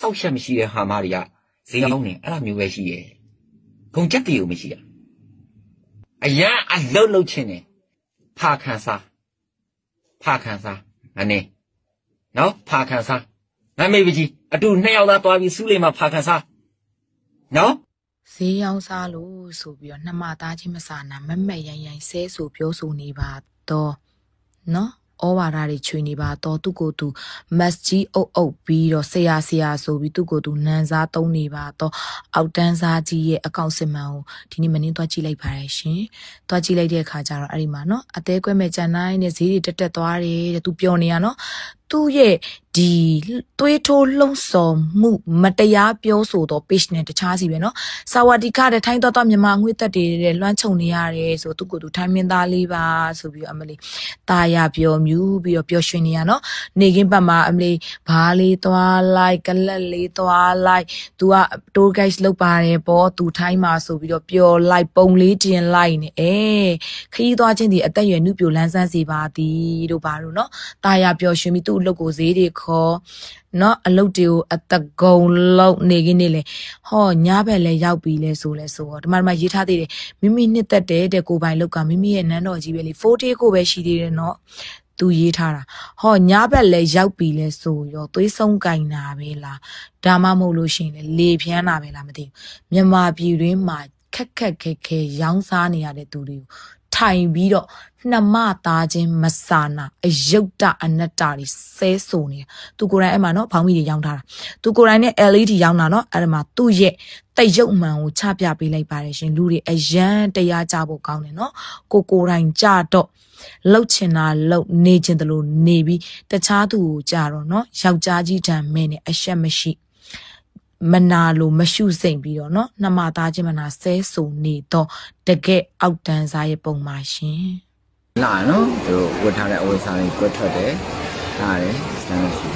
စောက်ရှက်မရှိတဲ့ဟာမတွေကဈေးရောက်နေအဲ့လိုမျိုးပဲရှိရဲ့ဂုံချက်တွေကိုမရှိရအရန်အလုတ်လုတ်ချင်းနေဖာခံစားဖာခံစားအနေနော်ဖာခံစားမမေပကြီးအတူနှစ်ယောက်သားသွားပြီးစူးလိမ့်မှာဖာခံစားနော်ဈေးရောင်းစားလို့ဆိုပြီးတော့နှမသားချင်းမစားနာမမက်ရိုင်းရိုင်းဆဲဆိုပြောဆိုနေပါတော့နော်ဩဝါဒတွေချွေနေပါတော့သူ့ကိုယ်သူမတ်ကြီးအုပ်အုပ်ပြီးတော့ဆရာဆရာဆိုပြီးသူ့ကိုယ်သူနန်းစားသုံးနေပါတော့အောက်တန်းစားကြီးရဲ့အကောင့်စစ်မှန်ကိုဒီနေ့မင်းသွားကြည့်လိုက်ပါရရှင်။သွားကြည့်လိုက်တဲ့အခါကျတော့အဲ့ဒီမှာနော်အသေးကွဲမဲ့ကြံနိုင်တဲ့ဈေးတွေတက်တက်သွားတယ်တဲ့သူပျော်နေရနော်။သူ့ရဲ့ဒီသွေးထိုးလှုံ့ဆော်မှုမတရားပြောဆိုတော့ page နဲ့တခြားစီပဲเนาะစာဝတီခတဲ့ထိုင်းတော်တော်မြန်မာငွေသက်တွေတဲ့လွှမ်းခြုံနေရတယ်ဆိုသူကိုယ်သူထိုင်းမင်းသားလေးပါဆိုပြီးအမလီตาရပျော်မြူးပြီးတော့ပျော်ရွှင်နေရเนาะနေခင်းဘက်မှာအမလီဘားလေးသွားလိုက်ကလက်လေးသွားလိုက် तू က tour guide လုပ်ပါတယ်ပေါ့ तू ထိုင်းမှာဆိုပြီးတော့ပျော်လိုက်ပုံလေးတင်လိုက်နေအဲခရီးသွားချင်းဒီအသက်ရွယ်နုပြိုလန်းဆန်းစီပါသည်တို့ပါတို့เนาะตาရပျော်ရွှင်ပြီးသူ့လုပ်ကိုဈေးတွေခေါ်နော်အလုပ်တွေကိုအတကုံလုံးနေခင်းနေလေဟောညာဘက်လဲရောက်ပြီလဲဆိုလဲဆိုတော့ဒီမှာဒီမှာရေးထားသေးတယ်မိမိနှစ်သက်တယ်တဲ့ကိုပိုင်လောက်ကမိမိရဲ့နန်းတော်ကြီးပဲလေ4 day ကိုပဲရှိသေးတယ်နော်သူရေးထားတာဟောညာဘက်လဲရောက်ပြီလဲဆိုရောသွေးဆုံးကင်တာပဲလားဒါမှမဟုတ်လို့ရှိရင်လေဖြန်းတာပဲလားမသိဘူးမြန်မာပြည်တွင်းမှာခက်ခက်ခဲခဲရောင်းစားနေရတဲ့သူတွေကိုထိုင်ပြီးတော့နှမသားချင်းမစာနာအယုတ်တအနတ္တတွေဆဲဆိုနေသူကိုယ်တိုင်အဲ့မှာနော်ဘောင်းမီတွေရောင်းထားတာသူကိုယ်တိုင်နဲ့ LED ရောင်းတာနော်အဲ့မှာသူ့ရဲ့တိတ်ရုပ်မှန်ကိုချပြပေးလိုက်ပါတယ်ရှင်လူတွေအယံတရားကြဖို့ကောင်းတယ်နော်ကိုကိုယ်တိုင်ကြတော့လှုပ်ချင်တာလှုပ်နေချင်တယ်လို့နေပြီးတခြားသူကိုကြတော့နော်ယောက်ျားကြီးတံမဲနဲ့အရှက်မရှိဘူးမနာလိုမရှုစိမ့်ပြီးတော့เนาะနှမသားချင်းမနာဆဲဆုံနေတော့တကယ်အောက်တန်းစားရဲ့ပုံပါရှင်လာနော်သူတို့ဝတ်ထားတဲ့အဝတ်စားတွေကွက်ထွက်တယ်ထားတယ်စမ်းရှိ